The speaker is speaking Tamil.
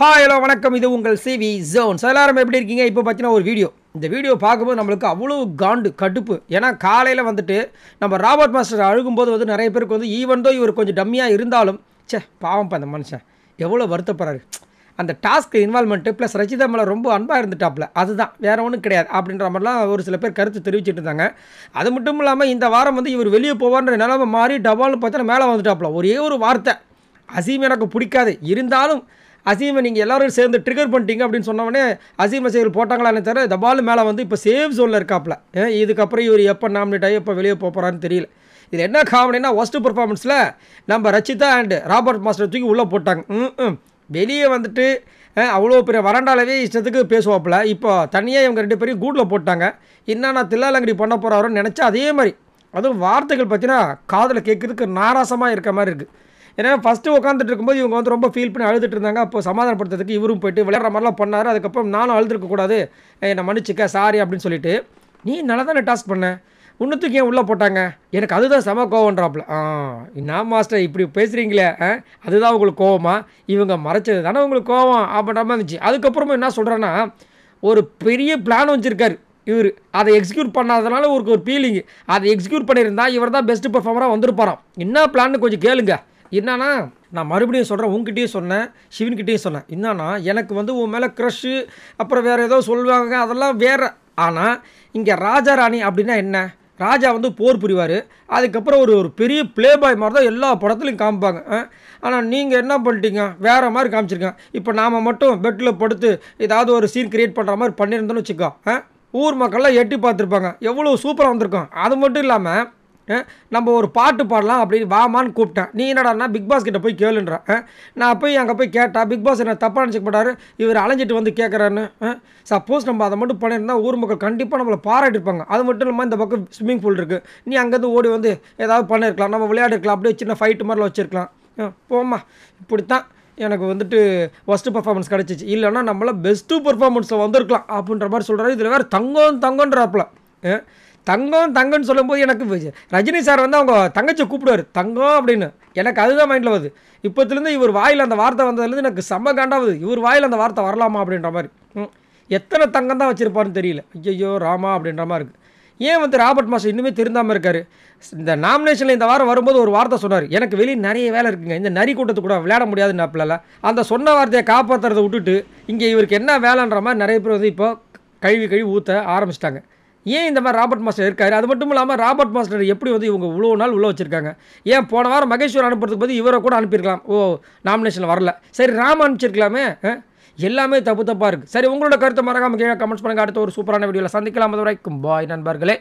ஹாய் ஹலோ வணக்கம் இது உங்கள் சிவி ஜோன்ஸ் எல்லாரும் எப்படி இருக்கீங்க இப்போ பார்த்தீங்கன்னா ஒரு வீடியோ இந்த வீடியோ பார்க்கும்போது நம்மளுக்கு அவ்வளோ காண்டு கடுப்பு ஏன்னா காலையில் வந்துட்டு நம்ம ராபர்ட் மாஸ்டர் அழுகும்போது வந்து நிறைய பேருக்கு வந்து ஈவன் தோ இவர் கொஞ்சம் டம்மியாக இருந்தாலும் சே பாவம்ப்பா அந்த மனுஷன் எவ்வளோ வருத்தப்படுறாரு அந்த டாஸ்க் இன்வால்மெண்ட்டு ப்ளஸ் ரச்சிதா மேலே ரொம்ப அன்பாக இருந்துட்டாப்ல அதுதான் வேறு ஒன்றும் கிடையாது அப்படின்ற மாதிரிலாம் ஒரு சில பேர் கருத்து தெரிவிச்சிட்டு இருந்தாங்க அது மட்டும் இல்லாமல் இந்த வாரம் வந்து இவர் வெளியே போவார்ன்ற நிலமை மாறி டபால்னு பார்த்தோன்னா மேலே வந்துட்டாப்புல ஒரே ஒரு வார்த்தை அசீம் எனக்கு பிடிக்காது இருந்தாலும் அசீமை நீங்கள் எல்லோரும் சேர்ந்து ட்ரிகர் பண்ணிட்டீங்க அப்படின்னு சொன்னவொடனே அசீமை செயல் போட்டாங்களான்னு இந்த பால் மேலே வந்து இப்போ சேவ் சோனில் இருக்காப்புல இதுக்கப்புறம் இவர் எப்போ நாமினேட் ஆகி எப்போ வெளியே போகிறான்னு தெரியல இதில் என்ன காமெடினா ஒஸ்ட்டு பர்ஃபார்மன்ஸில் நம்ம ரச்சிதா அண்டு ராபர்ட் மாஸ்டர் தூக்கி உள்ளே போட்டாங்க ம் வெளியே வந்துட்டு அவ்வளோ பெரிய வறண்டாலவே இஷ்டத்துக்கு பேசுவாப்பில் இப்போ தனியாக இவங்க ரெண்டு பேரும் கூட்டில் போட்டாங்க என்ன நான் தில்லாலங்கடி பண்ண போகிறாரோன்னு நினச்சா அதே மாதிரி அதுவும் வார்த்தைகள் பார்த்தீங்கன்னா காதில் கேட்குறதுக்கு நாராசமாக இருக்க மாதிரி இருக்குது ஏன்னா ஃபஸ்ட்டு உட்காந்துட்டு இருக்கும்போது இவங்க வந்து ரொம்ப ஃபீல் பண்ணி அழுதுட்டு இருந்தாங்க அப்போ சமாதானப்படுத்துறதுக்கு இவரும் போயிட்டு விளையாடுற மாதிரிலாம் பண்ணார் அதுக்கப்புறம் நானும் அழுதுருக்கக்கூடாது என்னை மன்னிச்சிக்க சாரி அப்படின்னு சொல்லிட்டு நீ நல்லா தானே டாஸ்க் பண்ண இன்னத்துக்கு ஏன் உள்ளே போட்டாங்க எனக்கு அதுதான் செம கோவன்றாப்புல ஆ நான் மாஸ்டர் இப்படி பேசுகிறீங்களே அதுதான் உங்களுக்கு கோவமா இவங்க மறைச்சது தானே உங்களுக்கு கோவம் அப்படின்ற மாதிரி இருந்துச்சு அதுக்கப்புறமா என்ன சொல்கிறேன்னா ஒரு பெரிய பிளான் வச்சுருக்காரு இவர் அதை எக்ஸிக்யூட் பண்ணாதனால இவருக்கு ஒரு ஃபீலிங்கு அதை எக்ஸிக்யூட் பண்ணியிருந்தா இவர் தான் பெஸ்ட்டு பர்ஃபார்மராக வந்திருப்பாராம் என்ன பிளான்னு கொஞ்சம் கேளுங்க என்னன்னா நான் மறுபடியும் சொல்கிறேன் உங்ககிட்டயும் சொன்னேன் சிவன்கிட்டையும் சொன்னேன் என்னன்னா எனக்கு வந்து உன் மேலே க்ரஷ்ஷு அப்புறம் வேறு ஏதோ சொல்லுவாங்க அதெல்லாம் வேறு ஆனால் இங்கே ராஜா ராணி அப்படின்னா என்ன ராஜா வந்து போர் புரிவார் அதுக்கப்புறம் ஒரு ஒரு பெரிய பிளே பாய் மாதிரி தான் எல்லா படத்துலையும் காமிப்பாங்க ஆனால் நீங்கள் என்ன பண்ணிட்டீங்க வேறு மாதிரி காமிச்சிருக்கேன் இப்போ நாம் மட்டும் பெட்டில் படுத்து ஏதாவது ஒரு சீன் க்ரியேட் பண்ணுற மாதிரி பண்ணியிருந்தோன்னு வச்சுக்கோ ஊர் மக்கள்லாம் எட்டி பார்த்துருப்பாங்க எவ்வளோ சூப்பராக வந்திருக்கோம் அது மட்டும் இல்லாமல் நம்ம ஒரு பாட்டு பாடலாம் அப்படின்னு வாமான்னு கூப்பிட்டேன் நீ என்னடா பிக் பாஸ் கிட்ட போய் கேளுன்றேன் நான் போய் அங்கே போய் கேட்டால் பிக் பாஸ் என்ன தப்பாக நினச்சிக்கப்பட்டாரு இவர் அலைஞ்சிட்டு வந்து கேட்குறான்னு சப்போஸ் நம்ம அதை மட்டும் பண்ணியிருந்தா ஊர் மக்கள் கண்டிப்பாக நம்மளை பாராட்டிருப்பாங்க அது மட்டும் இல்லாமல் இந்த பக்கம் ஸ்விம்மிங் பூல் இருக்குது நீ அங்கேருந்து ஓடி வந்து ஏதாவது பண்ணியிருக்கலாம் நம்ம விளையாடிருக்கலாம் அப்படியே சின்ன ஃபைட்டு மாதிரி வச்சுருக்கலாம் போம்மா இப்படித்தான் எனக்கு வந்துட்டு ஃபஸ்ட்டு பர்ஃபார்மன்ஸ் கிடச்சிச்சு இல்லைன்னா நம்மளால் பெஸ்ட்டு பர்ஃபார்மன்ஸை வந்திருக்கலாம் அப்படின்ற மாதிரி சொல்கிறாரு இதில் வேறு தங்கம் தங்கன்றாப்பில் தங்கம் தங்கம்னு சொல்லும்போது எனக்கு ரஜினி சார் வந்து அவங்க தங்கச்சி கூப்பிடுவார் தங்கம் அப்படின்னு எனக்கு அதுதான் மைண்டில் வருது இப்போத்துலேருந்து இவர் வாயில் அந்த வார்த்தை வந்ததுலேருந்து எனக்கு செம்ம காண்டாவது இவர் வாயில் அந்த வார்த்தை வரலாமா அப்படின்ற மாதிரி எத்தனை தங்கம் தான் வச்சுருப்பாருன்னு தெரியல ஐயோ ராமா அப்படின்ற மாதிரி இருக்குது ஏன் வந்து ராபர்ட் மாஸ்டர் இன்னுமே திருந்தாமல் இருக்கார் இந்த நாமினேஷனில் இந்த வாரம் வரும்போது ஒரு வார்த்தை சொன்னார் எனக்கு வெளியே நிறைய வேலை இருக்குங்க இந்த நரி கூட்டத்து கூட விளையாட முடியாது நாப்பிலால அந்த சொன்ன வார்த்தையை காப்பாற்றுறதை விட்டுட்டு இங்கே இவருக்கு என்ன வேலைன்ற மாதிரி நிறைய பேர் வந்து இப்போ கழுவி கழுவி ஊற்ற ஆரம்பிச்சிட்டாங்க ஏன் இந்த மாதிரி ராபர்ட் மாஸ்டர் இருக்காரு அது மட்டும் இல்லாமல் ராபர்ட் மாஸ்டர் எப்படி வந்து இவங்க இவ்வளோ நாள் உள்ளே வச்சிருக்காங்க ஏன் போன வாரம் மகேஸ்வர் அனுப்புறதுக்கு பற்றி இவரை கூட அனுப்பியிருக்கலாம் ஓ நாமினேஷன் வரல சரி ராம் அனுப்பிச்சிருக்கலாமே எல்லாமே தப்பு தப்பாக இருக்குது சரி உங்களோட கருத்தை மறக்காமல் கீழே கமெண்ட்ஸ் பண்ணுங்கள் அடுத்த ஒரு சூப்பரான வீடியோவில் சந்திக்கலாம் அது வரைக்கும் பாய் நண்பர்களே